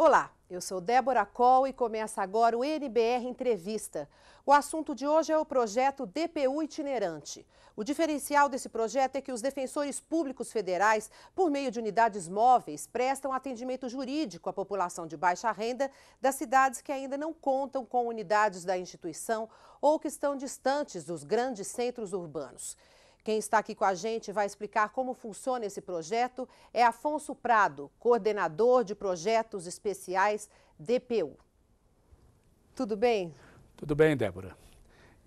Olá, eu sou Débora Coll e começa agora o NBR Entrevista. O assunto de hoje é o projeto DPU itinerante. O diferencial desse projeto é que os defensores públicos federais, por meio de unidades móveis, prestam atendimento jurídico à população de baixa renda das cidades que ainda não contam com unidades da instituição ou que estão distantes dos grandes centros urbanos. Quem está aqui com a gente vai explicar como funciona esse projeto é Afonso Prado, coordenador de projetos especiais DPU. Tudo bem? Tudo bem, Débora.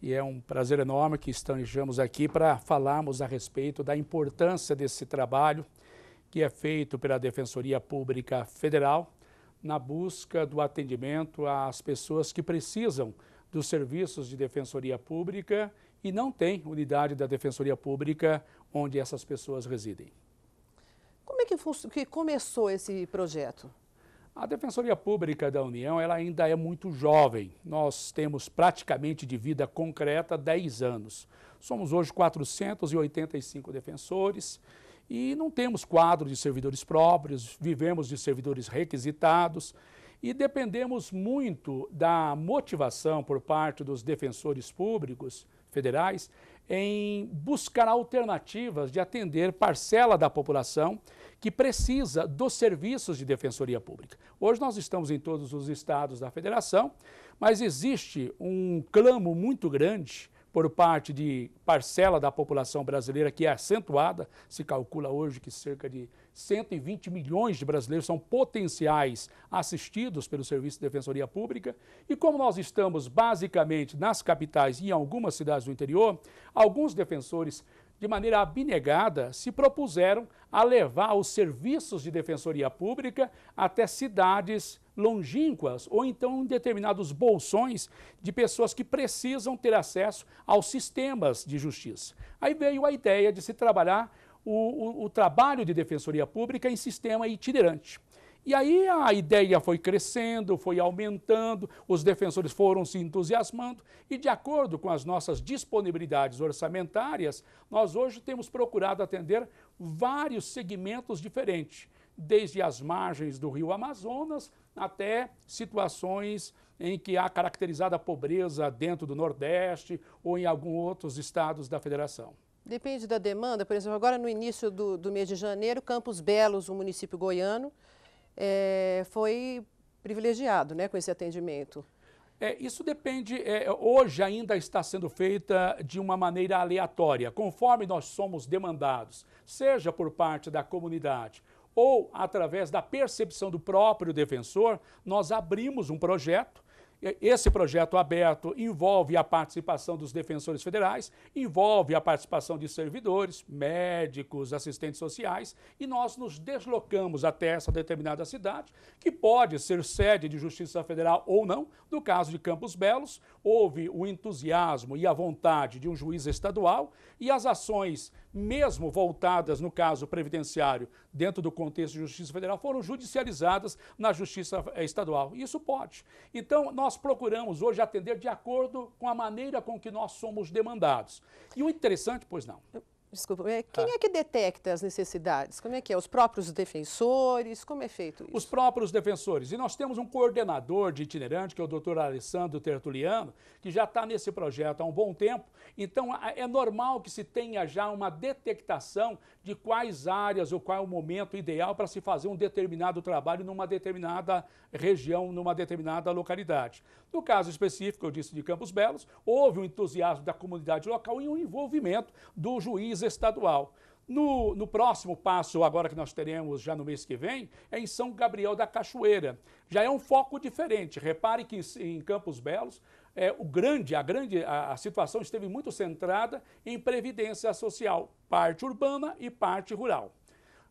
E é um prazer enorme que estejamos aqui para falarmos a respeito da importância desse trabalho que é feito pela Defensoria Pública Federal na busca do atendimento às pessoas que precisam dos serviços de defensoria pública e não tem unidade da Defensoria Pública onde essas pessoas residem. Como é que, que começou esse projeto? A Defensoria Pública da União ela ainda é muito jovem. Nós temos praticamente de vida concreta 10 anos. Somos hoje 485 defensores e não temos quadro de servidores próprios, vivemos de servidores requisitados e dependemos muito da motivação por parte dos defensores públicos federais em buscar alternativas de atender parcela da população que precisa dos serviços de defensoria pública. Hoje nós estamos em todos os estados da federação, mas existe um clamo muito grande por parte de parcela da população brasileira que é acentuada, se calcula hoje que cerca de 120 milhões de brasileiros são potenciais assistidos pelo Serviço de Defensoria Pública. E como nós estamos basicamente nas capitais e em algumas cidades do interior, alguns defensores, de maneira abnegada, se propuseram a levar os serviços de defensoria pública até cidades longínquas ou então em determinados bolsões de pessoas que precisam ter acesso aos sistemas de justiça. Aí veio a ideia de se trabalhar o, o, o trabalho de defensoria pública em sistema itinerante. E aí a ideia foi crescendo, foi aumentando, os defensores foram se entusiasmando e, de acordo com as nossas disponibilidades orçamentárias, nós hoje temos procurado atender vários segmentos diferentes, desde as margens do rio Amazonas até situações em que há caracterizada pobreza dentro do Nordeste ou em alguns outros estados da Federação. Depende da demanda. Por exemplo, agora no início do, do mês de janeiro, Campos Belos, um município goiano, é, foi privilegiado né, com esse atendimento. É, isso depende, é, hoje ainda está sendo feita de uma maneira aleatória, conforme nós somos demandados, seja por parte da comunidade ou através da percepção do próprio defensor, nós abrimos um projeto esse projeto aberto envolve a participação dos defensores federais, envolve a participação de servidores, médicos, assistentes sociais, e nós nos deslocamos até essa determinada cidade, que pode ser sede de Justiça Federal ou não. No caso de Campos Belos, houve o entusiasmo e a vontade de um juiz estadual e as ações mesmo voltadas, no caso previdenciário, dentro do contexto de Justiça Federal, foram judicializadas na Justiça eh, Estadual. Isso pode. Então, nós procuramos hoje atender de acordo com a maneira com que nós somos demandados. E o interessante, pois não. Desculpa, é, quem tá. é que detecta as necessidades? Como é que é? Os próprios defensores? Como é feito isso? Os próprios defensores. E nós temos um coordenador de itinerante, que é o doutor Alessandro Tertuliano, que já está nesse projeto há um bom tempo. Então, é normal que se tenha já uma detectação de quais áreas ou qual é o momento ideal para se fazer um determinado trabalho numa determinada região, numa determinada localidade. No caso específico, eu disse de Campos Belos, houve um entusiasmo da comunidade local e um envolvimento do juiz Estadual. No, no, próximo passo, agora que nós teremos já no mês que vem, é em São Gabriel da Cachoeira. Já é um foco diferente. Repare que em, em Campos Belos, é, o grande, a grande a, a, situação esteve muito centrada em previdência social, parte urbana e parte rural.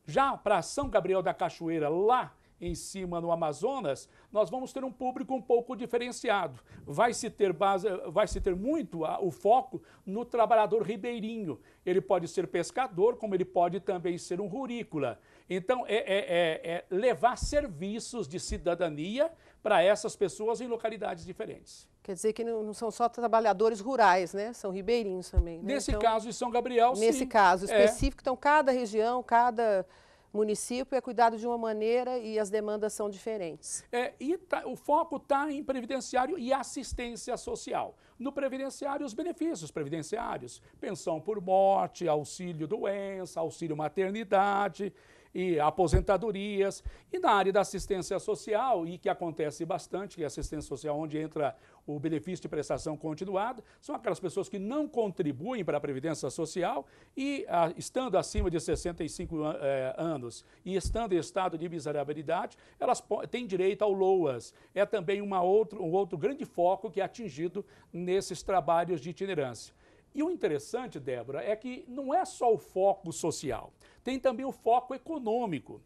Já para São Gabriel da Cachoeira, lá em cima no Amazonas, nós vamos ter um público um pouco diferenciado. Vai se ter base, vai se ter muito a, ah, o foco no trabalhador ribeirinho. Ele pode ser pescador, como ele pode também ser um rurícola. Então, é, é, é, é levar serviços de cidadania para essas pessoas em localidades diferentes. Quer dizer que não, não são só trabalhadores rurais, né? São ribeirinhos também. Né? Nesse então, caso, em São Gabriel, nesse sim. Nesse caso é. específico, é. então cada região, cada município é cuidado de uma maneira e as demandas são diferentes. É, e tá, o foco está em previdenciário e assistência social. No previdenciário, os benefícios previdenciários, pensão por morte, auxílio doença, auxílio maternidade e aposentadorias. E na área da assistência social, e que acontece bastante, que é assistência social onde entra o benefício de prestação continuada, são aquelas pessoas que não contribuem para a Previdência Social e, a, ah, estando acima de 65 ah, é, anos e estando em estado de miserabilidade, elas têm direito ao LOAS. É também uma outro, um outro grande foco que é atingido nesses trabalhos de itinerância. E o interessante, Débora, é que não é só o foco social. Tem também o foco econômico.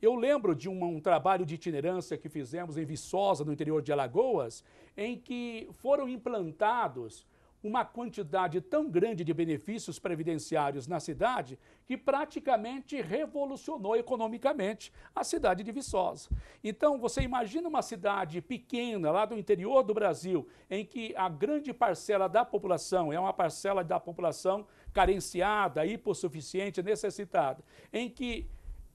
Eu lembro de um, um, trabalho de itinerância que fizemos em Viçosa, no interior de Alagoas, em que foram implantados uma quantidade tão grande de benefícios previdenciários na cidade que praticamente revolucionou economicamente a cidade de Viçosa. Então, você imagina uma cidade pequena, lá do interior do Brasil, em que a grande parcela da população é uma parcela da população carenciada, hipossuficiente, necessitada, em que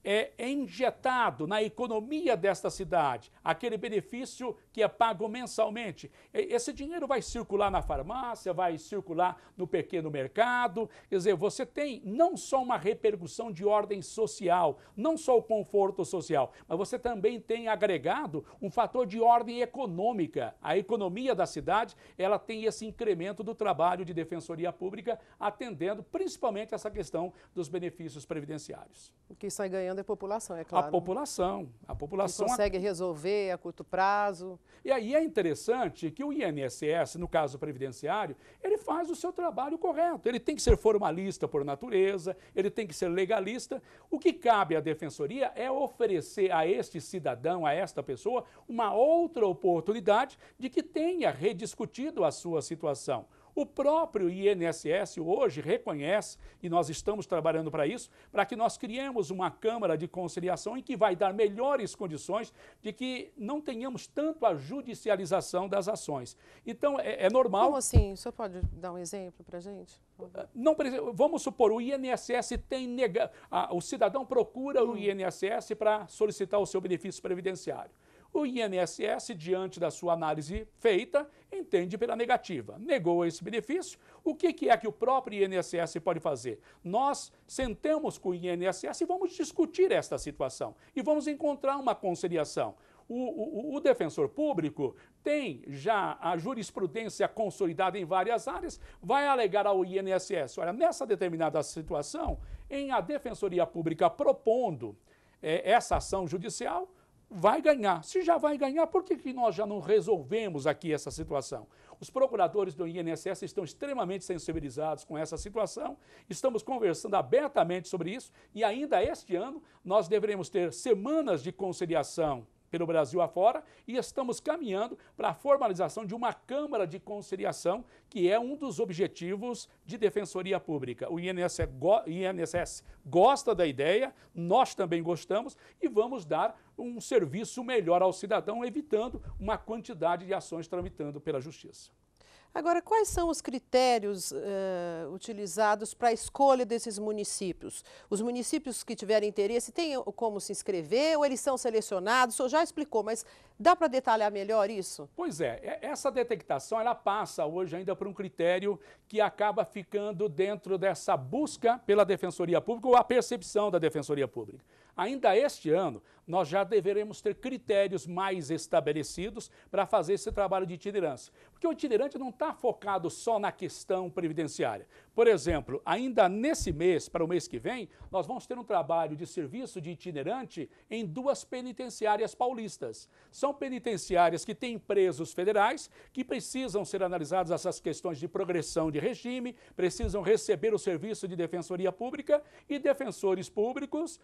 é, é injetado na economia desta cidade, aquele benefício que é pago mensalmente. Esse dinheiro vai circular na farmácia, vai circular no pequeno mercado. Quer dizer, você tem não só uma repercussão de ordem social, não só o conforto social, mas você também tem agregado um fator de ordem econômica. A economia da cidade, ela tem esse incremento do trabalho de defensoria pública atendendo principalmente essa questão dos benefícios previdenciários. O que sai ganhando Envolvendo a população, é claro. A né? população. A população. Que consegue a... resolver a curto prazo. E aí é interessante que o INSS, no caso previdenciário, ele faz o seu trabalho correto. Ele tem que ser formalista por natureza, ele tem que ser legalista. O que cabe à defensoria é oferecer a este cidadão, a esta pessoa, uma outra oportunidade de que tenha rediscutido a sua situação. O próprio INSS hoje reconhece, e nós estamos trabalhando para isso, para que nós criemos uma Câmara de Conciliação em que vai dar melhores condições de que não tenhamos tanto a judicialização das ações. Então, é, é normal. Como assim? O senhor pode dar um exemplo para a gente? Não, vamos supor, o INSS tem negado. O cidadão procura hum. o INSS para solicitar o seu benefício previdenciário o INSS, diante da sua análise feita, entende pela negativa. Negou esse benefício. O que é que o próprio INSS pode fazer? Nós sentamos com o INSS e vamos discutir esta situação e vamos encontrar uma conciliação. O, o, o, defensor público tem já a jurisprudência consolidada em várias áreas, vai alegar ao INSS, olha, nessa determinada situação, em a Defensoria Pública propondo eh, essa ação judicial, vai ganhar. Se já vai ganhar, por que, que nós já não resolvemos aqui essa situação? Os procuradores do INSS estão extremamente sensibilizados com essa situação, estamos conversando abertamente sobre isso e ainda este ano nós deveremos ter semanas de conciliação pelo Brasil afora e estamos caminhando para a formalização de uma Câmara de Conciliação, que é um dos objetivos de Defensoria Pública. O INSS, go, INSS gosta da ideia, nós também gostamos e vamos dar um serviço melhor ao cidadão, evitando uma quantidade de ações tramitando pela Justiça. Agora, quais são os critérios uh, utilizados para a escolha desses municípios? Os municípios que tiverem interesse têm como se inscrever ou eles são selecionados? O senhor já explicou, mas dá para detalhar melhor isso? Pois é, é, essa detectação ela passa hoje ainda por um critério que acaba ficando dentro dessa busca pela Defensoria Pública ou a percepção da Defensoria Pública. Ainda este ano, nós já deveremos ter critérios mais estabelecidos para fazer esse trabalho de itinerância. Porque o itinerante não está focado só na questão previdenciária. Por exemplo, ainda nesse mês, para o mês que vem, nós vamos ter um trabalho de serviço de itinerante em duas penitenciárias paulistas. São penitenciárias que têm presos federais que precisam ser analisadas essas questões de progressão de regime, precisam receber o serviço de defensoria pública e defensores públicos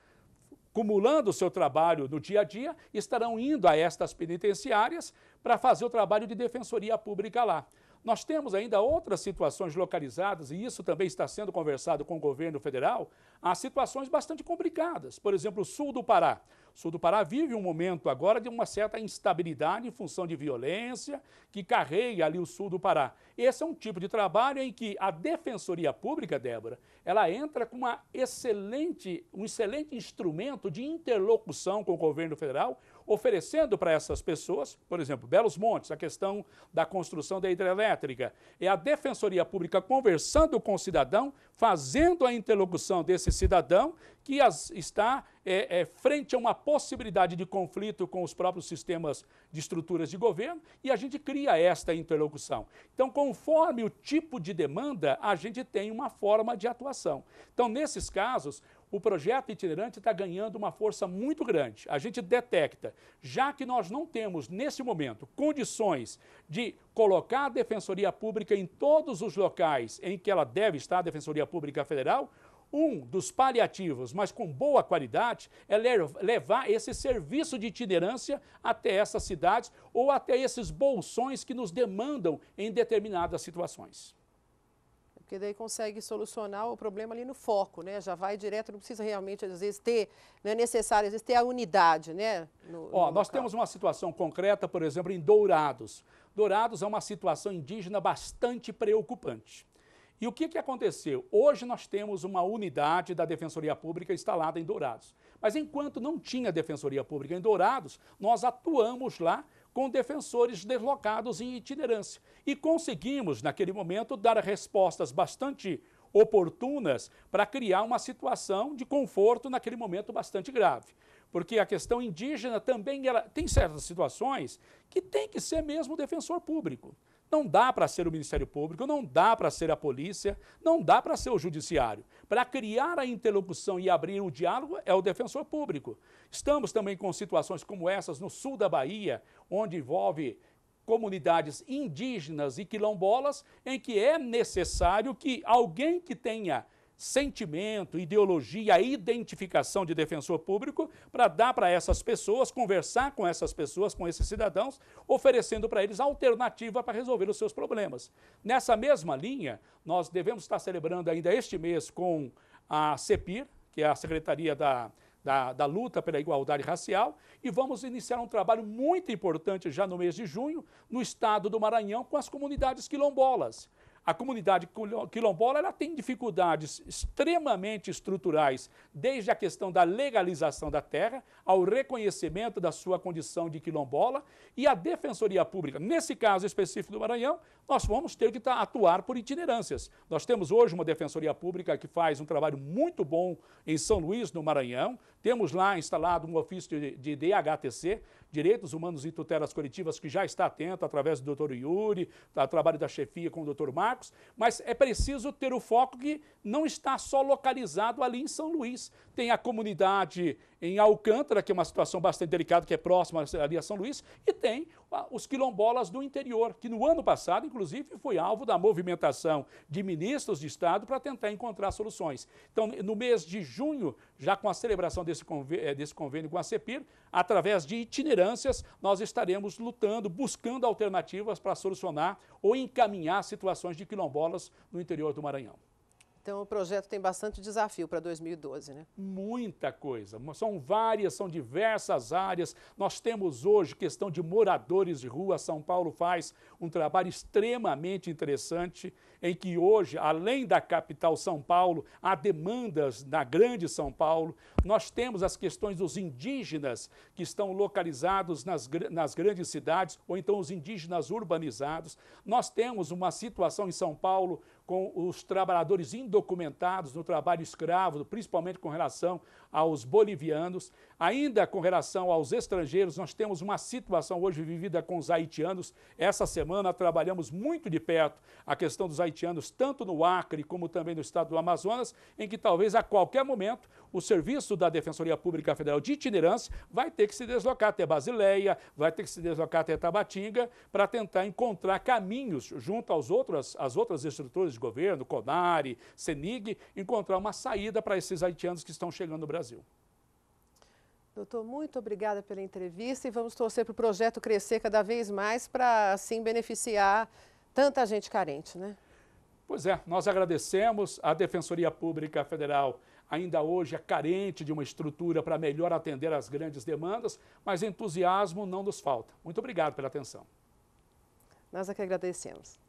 acumulando o seu trabalho no dia a dia, estarão indo a estas penitenciárias para fazer o trabalho de defensoria pública lá. Nós temos ainda outras situações localizadas, e isso também está sendo conversado com o governo federal, há situações bastante complicadas. Por exemplo, o sul do Pará. O sul do Pará vive um momento agora de uma certa instabilidade em função de violência que carrega ali o sul do Pará. Esse é um tipo de trabalho em que a Defensoria Pública, Débora, ela entra com uma excelente, um excelente instrumento de interlocução com o governo federal oferecendo para essas pessoas, por exemplo, Belos Montes, a questão da construção da hidrelétrica, é a Defensoria Pública conversando com o cidadão, fazendo a interlocução desse cidadão que as, está é, é, frente a uma possibilidade de conflito com os próprios sistemas de estruturas de governo e a gente cria esta interlocução. Então, conforme o tipo de demanda, a gente tem uma forma de atuação. Então, nesses casos, o projeto itinerante está ganhando uma força muito grande. A gente detecta, já que nós não temos, nesse momento, condições de colocar a Defensoria Pública em todos os locais em que ela deve estar, a Defensoria Pública Federal, um dos paliativos, mas com boa qualidade, é levar esse serviço de itinerância até essas cidades ou até esses bolsões que nos demandam em determinadas situações porque daí consegue solucionar o problema ali no foco, né? Já vai direto, não precisa realmente, às vezes, ter, não é necessário, às vezes, ter a unidade, né? No, Ó, no nós local. temos uma situação concreta, por exemplo, em Dourados. Dourados é uma situação indígena bastante preocupante. E o que, que aconteceu? Hoje nós temos uma unidade da Defensoria Pública instalada em Dourados. Mas enquanto não tinha Defensoria Pública em Dourados, nós atuamos lá com defensores deslocados em itinerância. E conseguimos, naquele momento, dar respostas bastante oportunas para criar uma situação de conforto naquele momento bastante grave. Porque a questão indígena também ela tem certas situações que tem que ser mesmo defensor público. Não dá para ser o Ministério Público, não dá para ser a polícia, não dá para ser o judiciário. Para criar a interlocução e abrir o diálogo é o defensor público. Estamos também com situações como essas no sul da Bahia, onde envolve comunidades indígenas e quilombolas, em que é necessário que alguém que tenha sentimento, ideologia, identificação de defensor público para dar para essas pessoas, conversar com essas pessoas, com esses cidadãos, oferecendo para eles alternativa para resolver os seus problemas. Nessa mesma linha, nós devemos estar celebrando ainda este mês com a CEPIR, que é a Secretaria da, da, da, luta pela igualdade racial, e vamos iniciar um trabalho muito importante já no mês de junho, no estado do Maranhão, com as comunidades quilombolas. A comunidade quilombola ela tem dificuldades extremamente estruturais, desde a questão da legalização da terra, ao reconhecimento da sua condição de quilombola e a defensoria pública. Nesse caso específico do Maranhão, nós vamos ter que atuar por itinerâncias. Nós temos hoje uma defensoria pública que faz um trabalho muito bom em São Luís, no Maranhão, temos lá instalado um ofício de, de DHTC, Direitos Humanos e Tutelas Coletivas, que já está atento através do doutor Yuri, tá, trabalho da chefia com o doutor Marcos, mas é preciso ter o foco que não está só localizado ali em São Luís. Tem a comunidade em Alcântara, que é uma situação bastante delicada, que é próxima ali a São Luís, e tem os quilombolas do interior, que no ano passado, inclusive, foi alvo da movimentação de ministros de Estado para tentar encontrar soluções. Então, no mês de junho, já com a celebração desse convênio, eh, desse convênio com a CEPIR, através de itinerâncias, nós estaremos lutando, buscando alternativas para solucionar ou encaminhar situações de quilombolas no interior do Maranhão. Então o projeto tem bastante desafio para 2012, né? Muita coisa. São várias, são diversas áreas. Nós temos hoje questão de moradores de rua. São Paulo faz um trabalho extremamente interessante em que hoje, além da capital São Paulo, há demandas na grande São Paulo. Nós temos as questões dos indígenas que estão localizados nas, nas grandes cidades ou então os indígenas urbanizados. Nós temos uma situação em São Paulo com os trabalhadores indocumentados no trabalho escravo, principalmente com relação aos bolivianos. Ainda com relação aos estrangeiros, nós temos uma situação hoje vivida com os haitianos. Essa semana trabalhamos muito de perto a questão dos haitianos, tanto no Acre como também no estado do Amazonas, em que talvez a qualquer momento o serviço da Defensoria Pública Federal de itinerância vai ter que se deslocar até Basileia, vai ter que se deslocar até Tabatinga para tentar encontrar caminhos junto aos outros, às outras estruturas governo, CONARE, CENIG, encontrar uma saída para esses haitianos que estão chegando no Brasil. Doutor, muito obrigada pela entrevista e vamos torcer para o projeto crescer cada vez mais para, assim, beneficiar tanta gente carente, né? Pois é, nós agradecemos a Defensoria Pública Federal. Ainda hoje é carente de uma estrutura para melhor atender às grandes demandas, mas entusiasmo não nos falta. Muito obrigado pela atenção. Nós é que agradecemos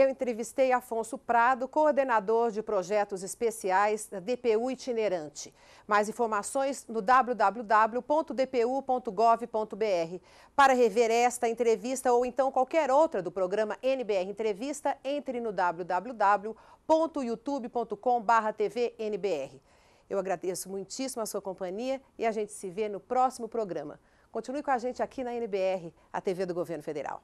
eu entrevistei Afonso Prado, coordenador de projetos especiais da DPU itinerante. Mais informações no www.dpu.gov.br. Para rever esta entrevista ou então qualquer outra do programa NBR Entrevista, entre no www.youtube.com/tvnbr. Eu agradeço muitíssimo a sua companhia e a gente se vê no próximo programa. Continue com a gente aqui na NBR, a TV do Governo Federal.